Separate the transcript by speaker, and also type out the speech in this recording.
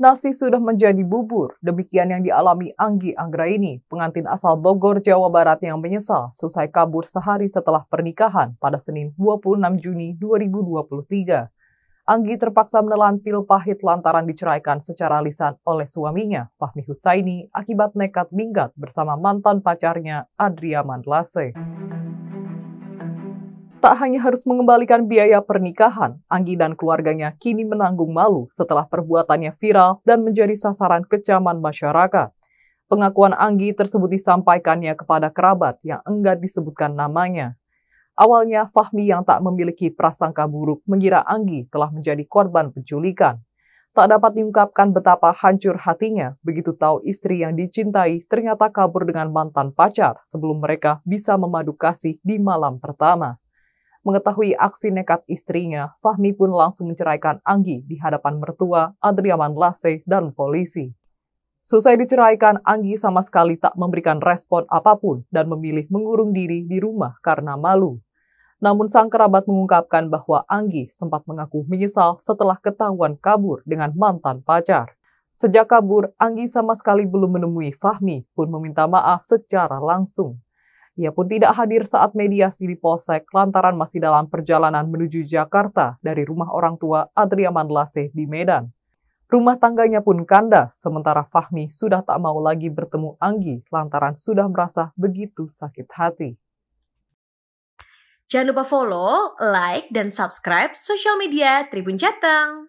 Speaker 1: nasi sudah menjadi bubur. Demikian yang dialami Anggi Anggraini, pengantin asal Bogor, Jawa Barat yang menyesal selesai kabur sehari setelah pernikahan pada Senin 26 Juni 2023. Anggi terpaksa menelan pil pahit lantaran diceraikan secara lisan oleh suaminya, Fahmi Husaini, akibat nekat minggat bersama mantan pacarnya, Adria Lase. Tak hanya harus mengembalikan biaya pernikahan, Anggi dan keluarganya kini menanggung malu setelah perbuatannya viral dan menjadi sasaran kecaman masyarakat. Pengakuan Anggi tersebut disampaikannya kepada kerabat yang enggan disebutkan namanya. Awalnya, Fahmi yang tak memiliki prasangka buruk mengira Anggi telah menjadi korban penculikan. Tak dapat diungkapkan betapa hancur hatinya begitu tahu istri yang dicintai ternyata kabur dengan mantan pacar sebelum mereka bisa memadu kasih di malam pertama. Mengetahui aksi nekat istrinya, Fahmi pun langsung menceraikan Anggi di hadapan mertua Adriaman Lase dan polisi. Susai diceraikan, Anggi sama sekali tak memberikan respon apapun dan memilih mengurung diri di rumah karena malu. Namun sang kerabat mengungkapkan bahwa Anggi sempat mengaku menyesal setelah ketahuan kabur dengan mantan pacar. Sejak kabur, Anggi sama sekali belum menemui Fahmi pun meminta maaf secara langsung. Ia pun tidak hadir saat mediasi di Polsek lantaran masih dalam perjalanan menuju Jakarta dari rumah orang tua Adriaman Lase di Medan. Rumah tangganya pun kandas, sementara Fahmi sudah tak mau lagi bertemu Anggi lantaran sudah merasa begitu sakit hati. Jangan lupa follow, like, dan subscribe sosial media Tribun Jateng.